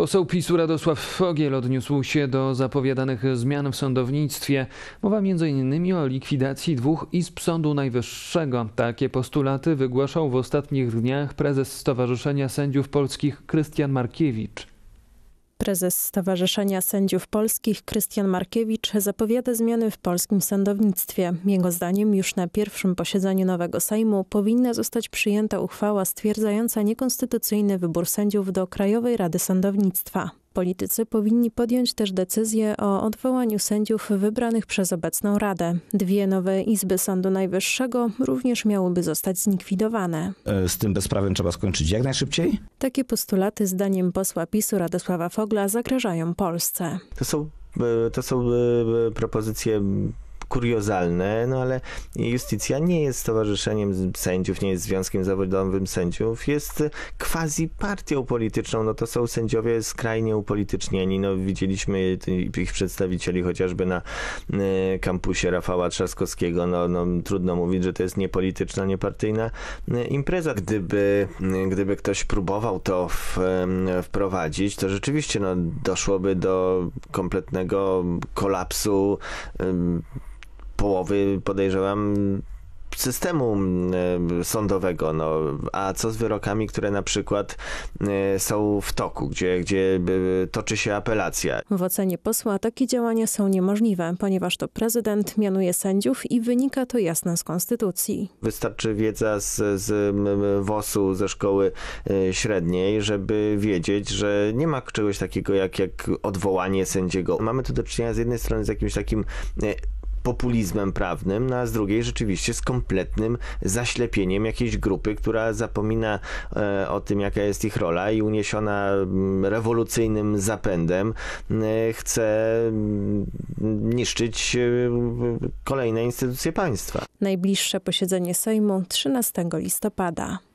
Poseł PiSu Radosław Fogiel odniósł się do zapowiadanych zmian w sądownictwie. Mowa m.in. o likwidacji dwóch izb Sądu Najwyższego. Takie postulaty wygłaszał w ostatnich dniach prezes Stowarzyszenia Sędziów Polskich Krystian Markiewicz. Prezes Stowarzyszenia Sędziów Polskich Krystian Markiewicz zapowiada zmiany w polskim sądownictwie. Jego zdaniem już na pierwszym posiedzeniu nowego Sejmu powinna zostać przyjęta uchwała stwierdzająca niekonstytucyjny wybór sędziów do Krajowej Rady Sądownictwa. Politycy powinni podjąć też decyzję o odwołaniu sędziów wybranych przez obecną Radę. Dwie nowe izby Sądu Najwyższego również miałyby zostać zlikwidowane. E, z tym bezprawem trzeba skończyć jak najszybciej? Takie postulaty, zdaniem posła PiSu Radosława Fogla, zagrażają Polsce. To są, e, to są e, propozycje kuriozalne, no ale Justicja nie jest stowarzyszeniem sędziów, nie jest związkiem zawodowym sędziów, jest quasi partią polityczną, no to są sędziowie skrajnie upolitycznieni, no widzieliśmy ich przedstawicieli chociażby na e, kampusie Rafała Trzaskowskiego, no, no trudno mówić, że to jest niepolityczna, niepartyjna e, impreza. Gdyby, gdyby ktoś próbował to w, wprowadzić, to rzeczywiście no, doszłoby do kompletnego kolapsu połowy, podejrzewam, systemu e, sądowego, no, a co z wyrokami, które na przykład e, są w toku, gdzie, gdzie e, toczy się apelacja? W ocenie posła takie działania są niemożliwe, ponieważ to prezydent mianuje sędziów i wynika to jasno z konstytucji. Wystarczy wiedza z, z WOS-u, ze szkoły średniej, żeby wiedzieć, że nie ma czegoś takiego jak, jak odwołanie sędziego. Mamy tu do czynienia z jednej strony z jakimś takim populizmem prawnym, no a z drugiej rzeczywiście z kompletnym zaślepieniem jakiejś grupy, która zapomina e, o tym, jaka jest ich rola i uniesiona mm, rewolucyjnym zapędem mm, chce mm, niszczyć e, kolejne instytucje państwa. Najbliższe posiedzenie Sejmu 13 listopada.